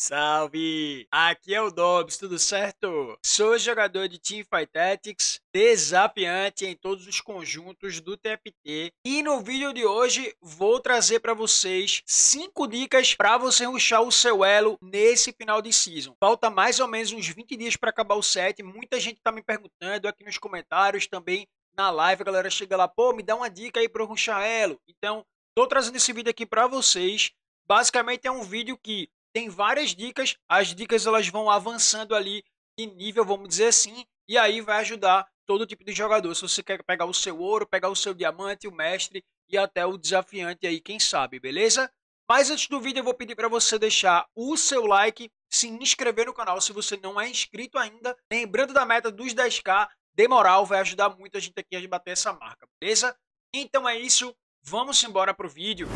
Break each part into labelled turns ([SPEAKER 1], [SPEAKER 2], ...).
[SPEAKER 1] Salve! Aqui é o Dobbs, tudo certo? Sou jogador de Teamfight Tactics, desafiante em todos os conjuntos do TFT. E no vídeo de hoje vou trazer para vocês 5 dicas para você ruxar o seu elo nesse final de season. Falta mais ou menos uns 20 dias para acabar o set, muita gente está me perguntando aqui nos comentários também na live, a galera chega lá, pô, me dá uma dica aí para ruxar elo. Então, tô trazendo esse vídeo aqui para vocês. Basicamente é um vídeo que tem várias dicas, as dicas elas vão avançando ali de nível, vamos dizer assim, e aí vai ajudar todo tipo de jogador. Se você quer pegar o seu ouro, pegar o seu diamante, o mestre e até o desafiante aí, quem sabe, beleza? Mas antes do vídeo eu vou pedir para você deixar o seu like, se inscrever no canal se você não é inscrito ainda. Lembrando da meta dos 10k, demorar vai ajudar muito a gente aqui a bater essa marca, beleza? Então é isso, vamos embora pro vídeo.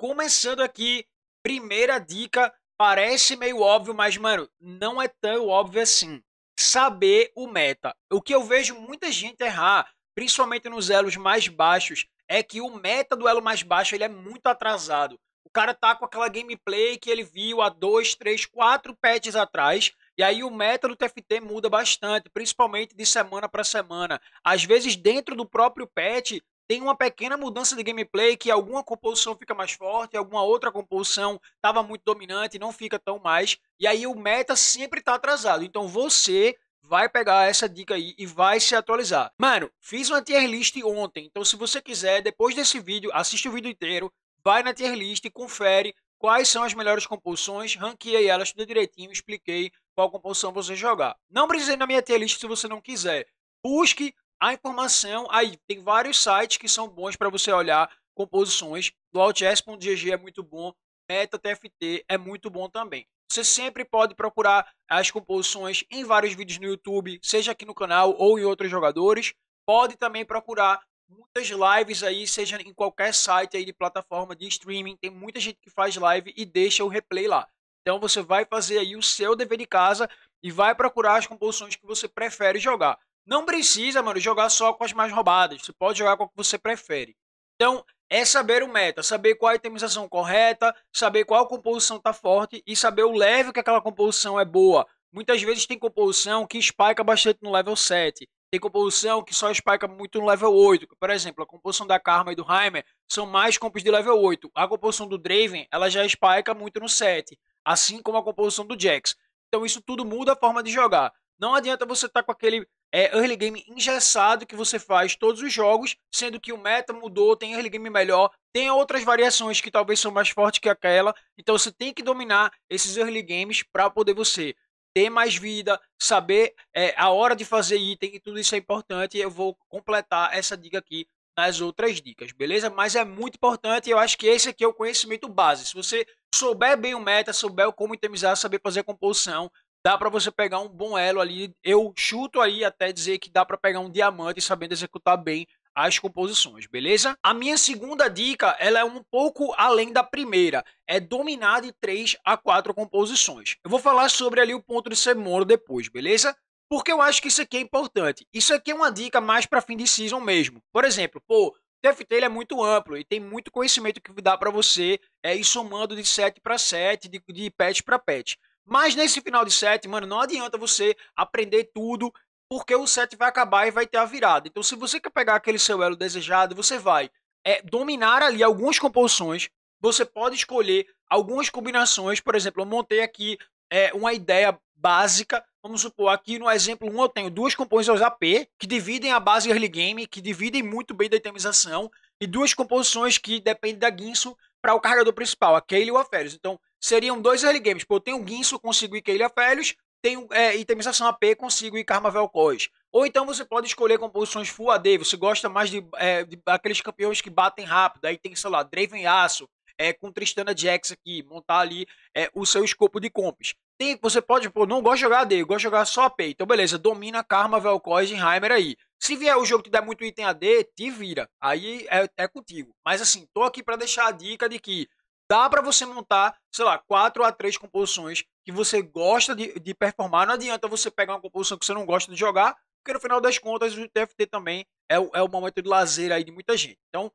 [SPEAKER 1] começando aqui, primeira dica, parece meio óbvio, mas mano, não é tão óbvio assim. Saber o meta. O que eu vejo muita gente errar, principalmente nos elos mais baixos, é que o meta do elo mais baixo ele é muito atrasado. O cara tá com aquela gameplay que ele viu há dois, três, quatro patches atrás. E aí o meta do TFT muda bastante, principalmente de semana para semana. Às vezes dentro do próprio patch tem uma pequena mudança de gameplay que alguma composição fica mais forte, alguma outra composição estava muito dominante e não fica tão mais. E aí o meta sempre está atrasado. Então você vai pegar essa dica aí e vai se atualizar. Mano, fiz uma tier list ontem, então se você quiser, depois desse vídeo, assiste o vídeo inteiro, vai na tier list e confere quais são as melhores composições, ranqueei elas tudo direitinho, expliquei qual composição você jogar. Não ir na minha tier list se você não quiser. Busque a informação, aí tem vários sites que são bons para você olhar composições. Lautjazz.gg é muito bom, MetaTFT é muito bom também. Você sempre pode procurar as composições em vários vídeos no YouTube, seja aqui no canal ou em outros jogadores. Pode também procurar muitas lives aí, seja em qualquer site aí de plataforma de streaming. Tem muita gente que faz live e deixa o replay lá. Então você vai fazer aí o seu dever de casa e vai procurar as composições que você prefere jogar. Não precisa, mano, jogar só com as mais roubadas. Você pode jogar com o que você prefere. Então, é saber o meta, saber qual a itemização correta, saber qual composição tá forte e saber o level que aquela composição é boa. Muitas vezes tem composição que spike bastante no level 7. Tem composição que só spike muito no level 8. Por exemplo, a composição da Karma e do Heimer são mais compos de level 8. A composição do Draven, ela já spike muito no 7. Assim como a composição do Jax. Então isso tudo muda a forma de jogar. Não adianta você estar tá com aquele é, early game engessado que você faz todos os jogos, sendo que o meta mudou, tem early game melhor, tem outras variações que talvez são mais fortes que aquela. Então você tem que dominar esses early games para poder você ter mais vida, saber é, a hora de fazer item e tudo isso é importante. Eu vou completar essa dica aqui nas outras dicas, beleza? Mas é muito importante e eu acho que esse aqui é o conhecimento base. Se você souber bem o meta, souber como itemizar, saber fazer a composição, dá para você pegar um bom elo ali. Eu chuto aí até dizer que dá para pegar um diamante sabendo executar bem as composições, beleza? A minha segunda dica, ela é um pouco além da primeira, é dominar de 3 a 4 composições. Eu vou falar sobre ali o ponto de ser mono depois, beleza? Porque eu acho que isso aqui é importante. Isso aqui é uma dica mais para fim de season mesmo. Por exemplo, pô, TFT ele é muito amplo e tem muito conhecimento que dá para você é, ir somando de set para set, de, de patch para patch. Mas nesse final de set, mano, não adianta você aprender tudo, porque o set vai acabar e vai ter a virada. Então, se você quer pegar aquele seu elo desejado, você vai é, dominar ali algumas composições. Você pode escolher algumas combinações. Por exemplo, eu montei aqui é, uma ideia básica. Vamos supor, aqui no exemplo 1 eu tenho duas composições AP que dividem a base early game, que dividem muito bem da itemização, e duas composições que dependem da Guinso para o carregador principal, a Kayle e o Aphelios. Então, seriam dois early games. Pô, eu tenho Guinso, consigo ir Keila Félix, tenho é, itemização AP, consigo ir Karma Vel'Koz. Ou então você pode escolher composições Full AD, você gosta mais de, é, de aqueles campeões que batem rápido. Aí tem, sei lá, Draven Aço, é, com Tristana Jax aqui, montar ali é, o seu escopo de comps. Tem, você pode, pô, não gosto de jogar AD, gosto de jogar só AP. Então, beleza, domina Karma, Vel'Koz e Heimer aí. Se vier o jogo que te der muito item AD, te vira. Aí é, é contigo. Mas assim, tô aqui para deixar a dica de que Dá para você montar, sei lá, quatro a três composições que você gosta de, de performar. Não adianta você pegar uma composição que você não gosta de jogar, porque no final das contas o TFT também é o, é o momento de lazer aí de muita gente. Então,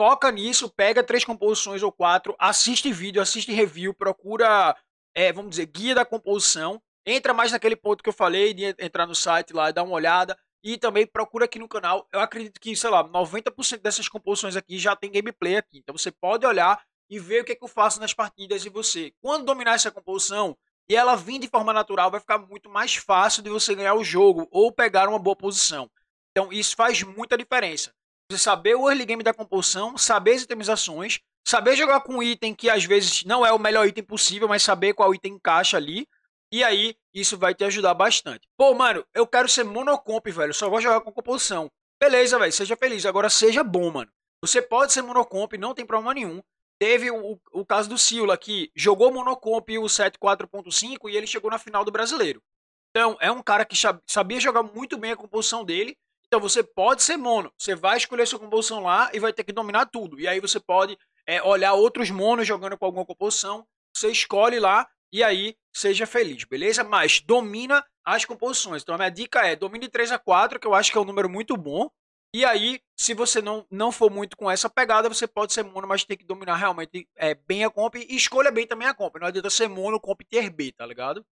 [SPEAKER 1] foca nisso, pega três composições ou quatro, assiste vídeo, assiste review, procura, é, vamos dizer, guia da composição. Entra mais naquele ponto que eu falei de entrar no site lá e dar uma olhada. E também procura aqui no canal. Eu acredito que, sei lá, 90% dessas composições aqui já tem gameplay aqui. Então você pode olhar e ver o que, é que eu faço nas partidas e você. Quando dominar essa composição e ela vir de forma natural, vai ficar muito mais fácil de você ganhar o jogo ou pegar uma boa posição. Então isso faz muita diferença. Você saber o early game da composição, saber as itemizações, saber jogar com um item que às vezes não é o melhor item possível, mas saber qual item encaixa ali. E aí, isso vai te ajudar bastante. Pô, mano, eu quero ser monocomp, velho. Só vou jogar com composição. Beleza, velho. Seja feliz. Agora seja bom, mano. Você pode ser monocomp, não tem problema nenhum. Teve o, o caso do Silva, que jogou monocomp e o 7.4.5 e ele chegou na final do brasileiro. Então, é um cara que sabia jogar muito bem a composição dele. Então, você pode ser mono. Você vai escolher sua composição lá e vai ter que dominar tudo. E aí você pode é, olhar outros monos jogando com alguma composição. Você escolhe lá e aí seja feliz, beleza? Mas domina as composições. Então, a minha dica é domine 3 a 4, que eu acho que é um número muito bom. E aí, se você não, não for muito com essa pegada, você pode ser mono, mas tem que dominar realmente é, bem a comp e escolha bem também a comp. Não adianta ser mono, comp ter B, tá ligado?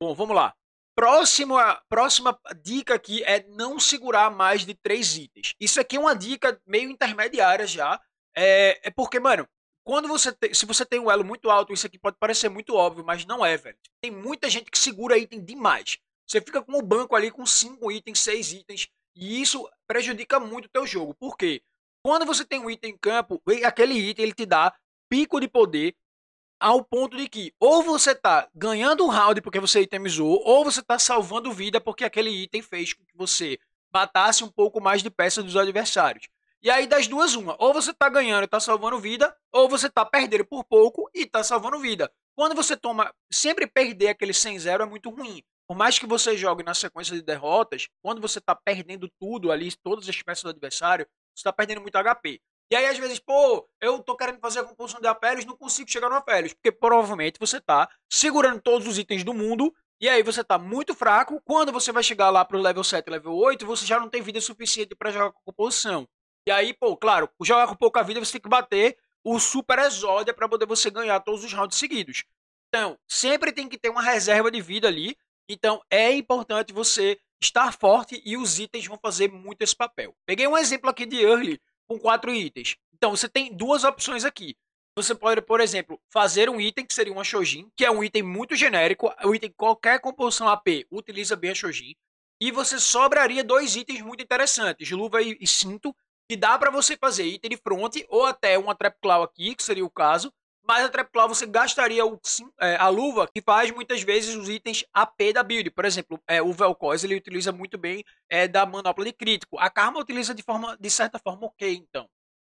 [SPEAKER 1] Bom, vamos lá. Próxima, próxima dica aqui é não segurar mais de três itens. Isso aqui é uma dica meio intermediária já. É, é porque, mano, quando você te, se você tem um elo muito alto, isso aqui pode parecer muito óbvio, mas não é, velho. Tem muita gente que segura item demais. Você fica com o banco ali com cinco itens, seis itens. E isso prejudica muito o teu jogo. Por quê? Quando você tem um item em campo, aquele item ele te dá pico de poder ao ponto de que ou você está ganhando um round porque você itemizou, ou você está salvando vida porque aquele item fez com que você matasse um pouco mais de peças dos adversários. E aí das duas uma, ou você está ganhando e está salvando vida, ou você está perdendo por pouco e está salvando vida. Quando você toma, sempre perder aquele 100 0 é muito ruim. Por mais que você jogue na sequência de derrotas, quando você está perdendo tudo ali, todas as peças do adversário, você está perdendo muito HP. E aí, às vezes, pô, eu tô querendo fazer a composição de Apelios, não consigo chegar no Apelios. Porque provavelmente você está segurando todos os itens do mundo, e aí você está muito fraco. Quando você vai chegar lá para o level 7, level 8, você já não tem vida suficiente para jogar com composição. E aí, pô, claro, jogar com pouca vida você tem que bater o super exódia para poder você ganhar todos os rounds seguidos. Então, sempre tem que ter uma reserva de vida ali então é importante você estar forte e os itens vão fazer muito esse papel. Peguei um exemplo aqui de early com quatro itens. Então você tem duas opções aqui. Você pode, por exemplo, fazer um item que seria uma Shojin, que é um item muito genérico, o um item qualquer composição AP utiliza bem a Shojin, e você sobraria dois itens muito interessantes, luva e, cinto, que dá para você fazer item de front ou até uma trap claw aqui, que seria o caso, mas a Treplar você gastaria o, é, a luva que faz muitas vezes os itens AP da build. Por exemplo, é, o velcos ele utiliza muito bem é, da manopla de crítico. A Karma utiliza de, forma, de certa forma ok, então.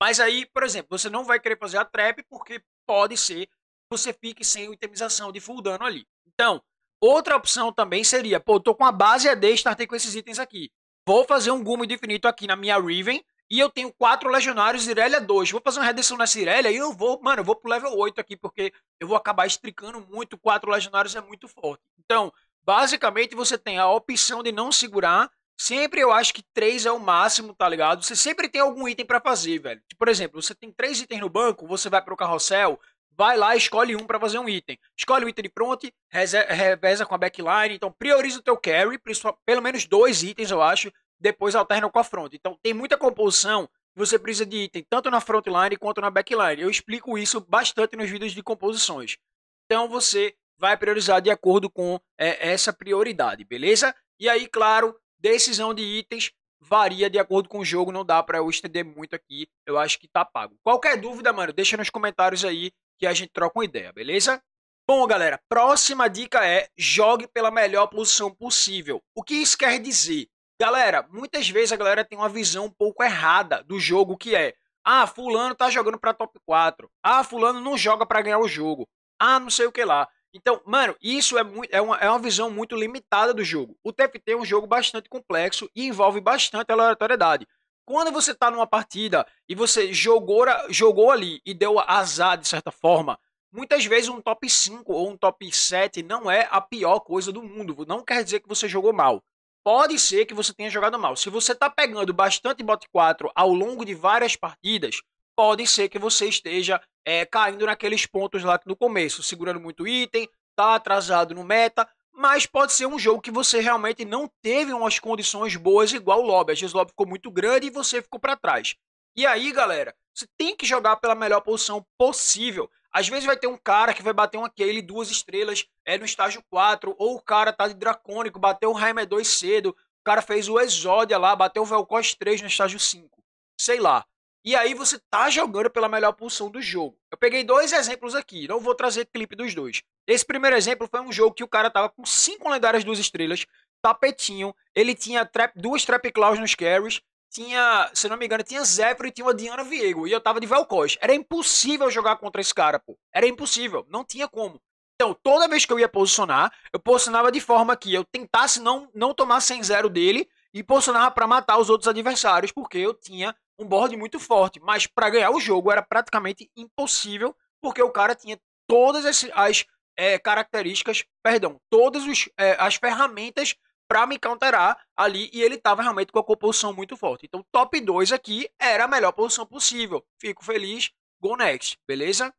[SPEAKER 1] Mas aí, por exemplo, você não vai querer fazer a trap porque pode ser que você fique sem itemização de full dano ali. Então, outra opção também seria, pô, eu tô com a base AD, startei com esses itens aqui. Vou fazer um gume de infinito aqui na minha Riven e eu tenho quatro legionários, Irelia 2. Vou fazer uma redenção nessa Irelia e eu vou, mano, eu vou pro level 8 aqui, porque eu vou acabar estricando muito. Quatro legionários é muito forte. Então, basicamente, você tem a opção de não segurar. Sempre eu acho que três é o máximo, tá ligado? Você sempre tem algum item para fazer, velho. Tipo, por exemplo, você tem três itens no banco, você vai pro carrossel, vai lá, escolhe um para fazer um item. Escolhe o item de pronto, reveza com a backline. Então, prioriza o teu carry, pelo menos dois itens, eu acho depois alternam com a front. Então tem muita composição você precisa de item tanto na frontline quanto na backline. Eu explico isso bastante nos vídeos de composições. Então você vai priorizar de acordo com é, essa prioridade, beleza? E aí, claro, decisão de itens varia de acordo com o jogo, não dá para eu estender muito aqui, eu acho que tá pago. Qualquer dúvida, mano, deixa nos comentários aí que a gente troca uma ideia, beleza? Bom, galera, próxima dica é jogue pela melhor posição possível. O que isso quer dizer? Galera, muitas vezes a galera tem uma visão um pouco errada do jogo que é: ah, fulano tá jogando para top 4. Ah, fulano não joga para ganhar o jogo. Ah, não sei o que lá. Então, mano, isso é, muito, é, uma, é uma visão muito limitada do jogo. O TFT é um jogo bastante complexo e envolve bastante aleatoriedade. Quando você tá numa partida e você jogou, jogou ali e deu azar de certa forma, muitas vezes um top 5 ou um top 7 não é a pior coisa do mundo. Não quer dizer que você jogou mal pode ser que você tenha jogado mal. Se você está pegando bastante bot 4 ao longo de várias partidas, pode ser que você esteja é, caindo naqueles pontos lá no começo, segurando muito item, tá atrasado no meta, mas pode ser um jogo que você realmente não teve umas condições boas igual o lobby. Às vezes o lobby ficou muito grande e você ficou para trás. E aí, galera, você tem que jogar pela melhor posição possível. Às vezes vai ter um cara que vai bater um aquele, duas estrelas, é no estágio 4, ou o cara tá de dracônico, bateu o Heimer 2 cedo, o cara fez o Exódia lá, bateu o Vel'Koz 3 no estágio 5. Sei lá. E aí você tá jogando pela melhor pulsão do jogo. Eu peguei dois exemplos aqui, não vou trazer clipe dos dois. Esse primeiro exemplo foi um jogo que o cara tava com cinco lendárias duas estrelas, tapetinho, ele tinha trap, duas trap claws nos carries, tinha, se não me engano, tinha Zephyr e tinha uma Diana Viego. E eu tava de Vel'Koz. Era impossível jogar contra esse cara, pô. Era impossível. Não tinha como. Então, toda vez que eu ia posicionar, eu posicionava de forma que eu tentasse não, não tomar 100-0 dele e posicionava para matar os outros adversários, porque eu tinha um board muito forte. Mas para ganhar o jogo era praticamente impossível, porque o cara tinha todas as, as é, características, perdão, todas os, é, as ferramentas para me counterar ali e ele tava realmente com a composição muito forte. Então, top 2 aqui era a melhor posição possível. Fico feliz, go next, beleza?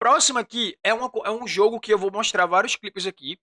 [SPEAKER 1] Próximo aqui é, uma, é um jogo que eu vou mostrar vários clipes aqui.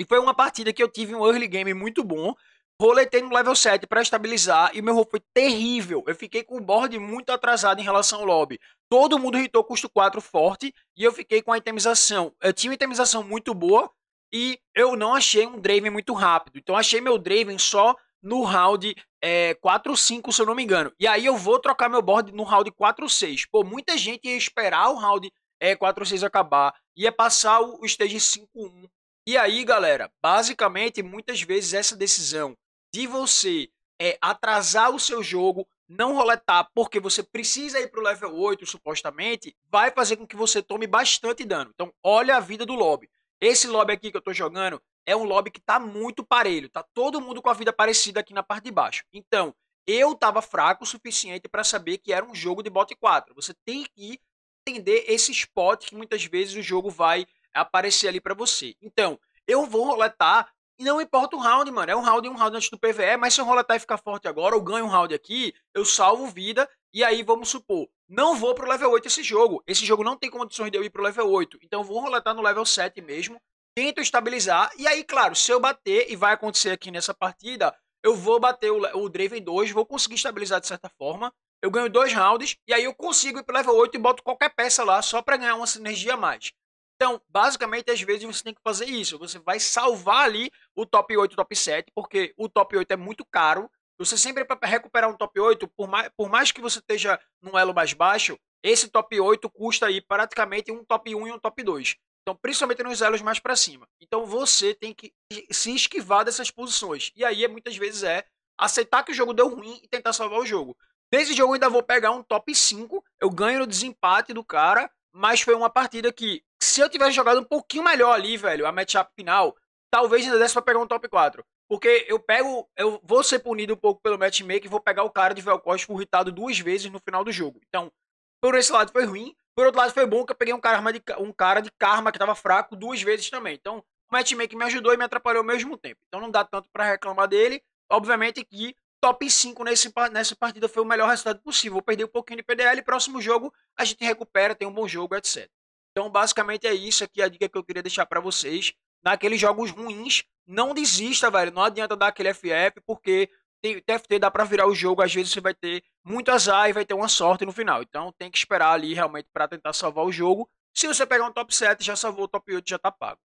[SPEAKER 1] E foi uma partida que eu tive um early game muito bom. Roletei no level 7 para estabilizar e meu roll foi terrível. Eu fiquei com o board muito atrasado em relação ao lobby. Todo mundo hitou custo 4 forte e eu fiquei com a itemização. Eu tinha uma itemização muito boa, e eu não achei um Draven muito rápido. Então achei meu Draven só no round é, 4 ou 5, se eu não me engano. E aí eu vou trocar meu board no round 4 ou 6. Pô, muita gente ia esperar o round é, 4 ou 6 acabar. Ia passar o, stage 5 1. E aí, galera, basicamente, muitas vezes essa decisão de você é, atrasar o seu jogo, não roletar porque você precisa ir para o level 8, supostamente, vai fazer com que você tome bastante dano. Então, olha a vida do lobby. Esse lobby aqui que eu estou jogando é um lobby que está muito parelho, Tá todo mundo com a vida parecida aqui na parte de baixo. Então, eu tava fraco o suficiente para saber que era um jogo de bot 4. Você tem que entender esse spot que muitas vezes o jogo vai aparecer ali para você. Então, eu vou roletar e não importa o round, mano. É um round e um round antes do PVE, mas se eu roletar e ficar forte agora, eu ganho um round aqui, eu salvo vida. E aí, vamos supor, não vou pro level 8 esse jogo. Esse jogo não tem condições de eu ir pro level 8. Então vou roletar no level 7 mesmo. Tento estabilizar. E aí, claro, se eu bater, e vai acontecer aqui nessa partida, eu vou bater o, o Draven 2, vou conseguir estabilizar de certa forma. Eu ganho dois rounds e aí eu consigo ir pro level 8 e boto qualquer peça lá só para ganhar uma sinergia a mais. Então, basicamente, às vezes você tem que fazer isso. Você vai salvar ali o top 8, top 7, porque o top 8 é muito caro. Você sempre, é para recuperar um top 8, por mais, por mais que você esteja num elo mais baixo, esse top 8 custa aí praticamente um top 1 e um top 2. Então, principalmente nos elos mais para cima. Então, você tem que se esquivar dessas posições. E aí, muitas vezes, é aceitar que o jogo deu ruim e tentar salvar o jogo. Nesse jogo, eu ainda vou pegar um top 5. Eu ganho no desempate do cara. Mas foi uma partida que, se eu tivesse jogado um pouquinho melhor ali, velho, a matchup final, talvez ainda desse pra pegar um top 4. Porque eu pego, eu vou ser punido um pouco pelo matchmaker e vou pegar o cara de Velcost por irritado duas vezes no final do jogo. Então, por esse lado foi ruim, por outro lado foi bom que eu peguei um cara de, um cara de karma que tava fraco duas vezes também. Então, o matchmaker me ajudou e me atrapalhou ao mesmo tempo. Então não dá tanto para reclamar dele. Obviamente que top 5 nesse, nessa partida foi o melhor resultado possível. Vou perder um pouquinho de PDL, próximo jogo a gente recupera, tem um bom jogo, etc. Então basicamente é isso aqui é a dica que eu queria deixar para vocês naqueles jogos ruins. Não desista, velho. Não adianta dar aquele FF, porque tem, TFT dá pra virar o jogo. Às vezes você vai ter muito azar e vai ter uma sorte no final. Então tem que esperar ali realmente para tentar salvar o jogo. Se você pegar um top 7, já salvou o top 8, já tá pago.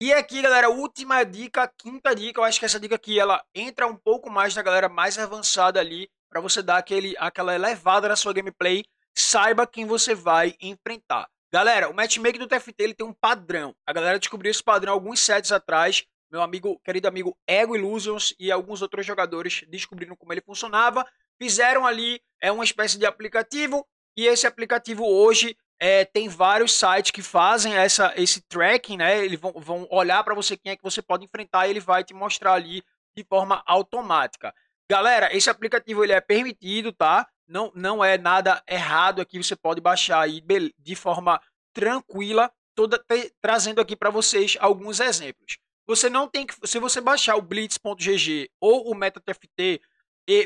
[SPEAKER 1] E aqui, galera, última dica, quinta dica. Eu acho que essa dica aqui ela entra um pouco mais na galera mais avançada ali, para você dar aquele, aquela elevada na sua gameplay. Saiba quem você vai enfrentar. Galera, o matchmaking do TFT ele tem um padrão. A galera descobriu esse padrão alguns sets atrás. Meu amigo, querido amigo Ego Illusions e alguns outros jogadores descobriram como ele funcionava. Fizeram ali é uma espécie de aplicativo. E esse aplicativo hoje é, tem vários sites que fazem essa, esse tracking, né? Eles vão, vão olhar para você quem é que você pode enfrentar e ele vai te mostrar ali de forma automática. Galera, esse aplicativo ele é permitido, tá? Não, não é nada errado aqui, você pode baixar aí de forma tranquila, toda te, trazendo aqui para vocês alguns exemplos. Você não tem que, se você baixar o blitz.gg ou o MetaTFT,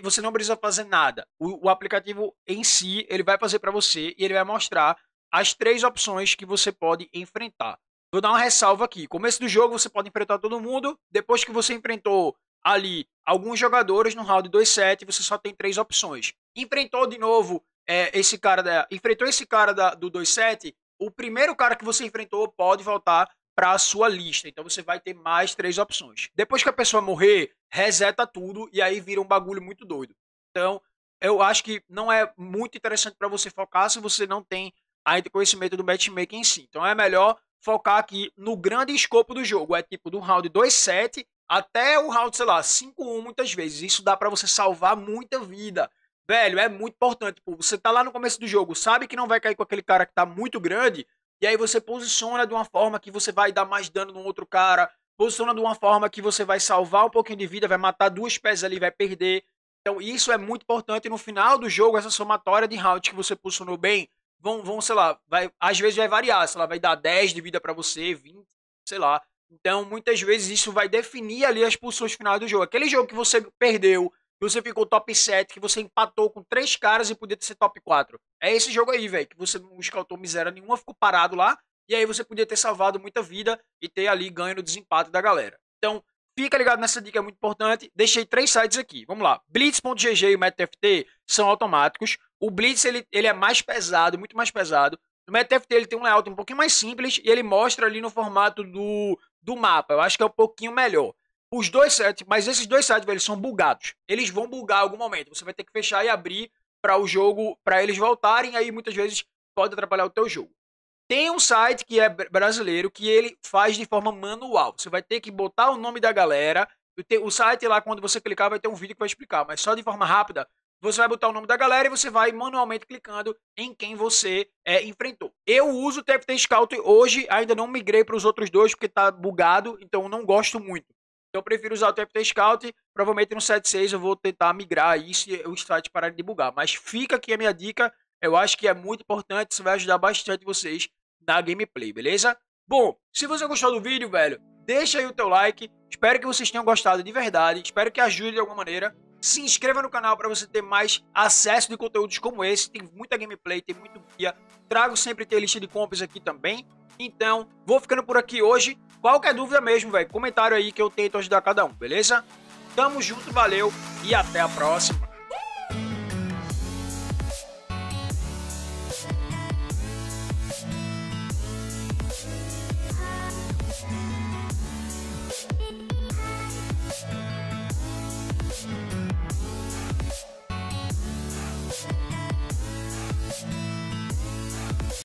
[SPEAKER 1] você não precisa fazer nada. O, o aplicativo em si, ele vai fazer para você e ele vai mostrar as três opções que você pode enfrentar. Vou dar uma ressalva aqui. Começo do jogo você pode enfrentar todo mundo. Depois que você enfrentou ali alguns jogadores no round 2-7, você só tem três opções enfrentou de novo é, esse cara, da, enfrentou esse cara da, do 2-7, o primeiro cara que você enfrentou pode voltar para a sua lista. Então você vai ter mais três opções. Depois que a pessoa morrer, reseta tudo e aí vira um bagulho muito doido. Então, eu acho que não é muito interessante para você focar se você não tem ainda conhecimento do matchmaking em si. Então é melhor focar aqui no grande escopo do jogo. É tipo do round 2-7 até o round, sei lá, 5-1 muitas vezes. Isso dá para você salvar muita vida velho, é muito importante. Tipo, você tá lá no começo do jogo, sabe que não vai cair com aquele cara que tá muito grande, e aí você posiciona de uma forma que você vai dar mais dano no outro cara, posiciona de uma forma que você vai salvar um pouquinho de vida, vai matar duas pés ali, vai perder. Então isso é muito importante. E no final do jogo, essa somatória de rounds que você posicionou bem, vão, vão sei lá, vai, às vezes vai variar, sei lá, vai dar 10 de vida para você, 20, sei lá. Então, muitas vezes isso vai definir ali as posições finais do jogo. Aquele jogo que você perdeu que você ficou top 7, que você empatou com três caras e podia ser top 4. É esse jogo aí, velho, que você não escaltou miséria nenhuma, ficou parado lá, e aí você podia ter salvado muita vida e ter ali ganho no desempate da galera. Então, fica ligado nessa dica, é muito importante. Deixei três sites aqui, vamos lá. Blitz.gg e o MetaFT são automáticos. O Blitz, ele, ele é mais pesado, muito mais pesado. No MetaFT ele tem um layout um pouquinho mais simples e ele mostra ali no formato do, do mapa. Eu acho que é um pouquinho melhor. Os dois sites, mas esses dois sites, velho, são bugados. Eles vão bugar em algum momento. Você vai ter que fechar e abrir para o jogo, para eles voltarem, aí muitas vezes pode atrapalhar o teu jogo. Tem um site que é brasileiro que ele faz de forma manual. Você vai ter que botar o nome da galera. O site lá, quando você clicar, vai ter um vídeo que vai explicar, mas só de forma rápida. Você vai botar o nome da galera e você vai manualmente clicando em quem você é, enfrentou. Eu uso o TFT Scout hoje, ainda não migrei para os outros dois porque está bugado, então eu não gosto muito. Então eu prefiro usar o de Scout. Provavelmente no 7.6 eu vou tentar migrar isso e o site parar de bugar. Mas fica aqui a minha dica. Eu acho que é muito importante. Isso vai ajudar bastante vocês na gameplay, beleza? Bom, se você gostou do vídeo, velho, deixa aí o teu like. Espero que vocês tenham gostado de verdade. Espero que ajude de alguma maneira. Se inscreva no canal para você ter mais acesso de conteúdos como esse. Tem muita gameplay, tem muito guia. Trago sempre ter lista de compras aqui também. Então, vou ficando por aqui hoje. Qualquer dúvida mesmo, velho, comentário aí que eu tento ajudar cada um, beleza? Tamo junto, valeu e até a próxima.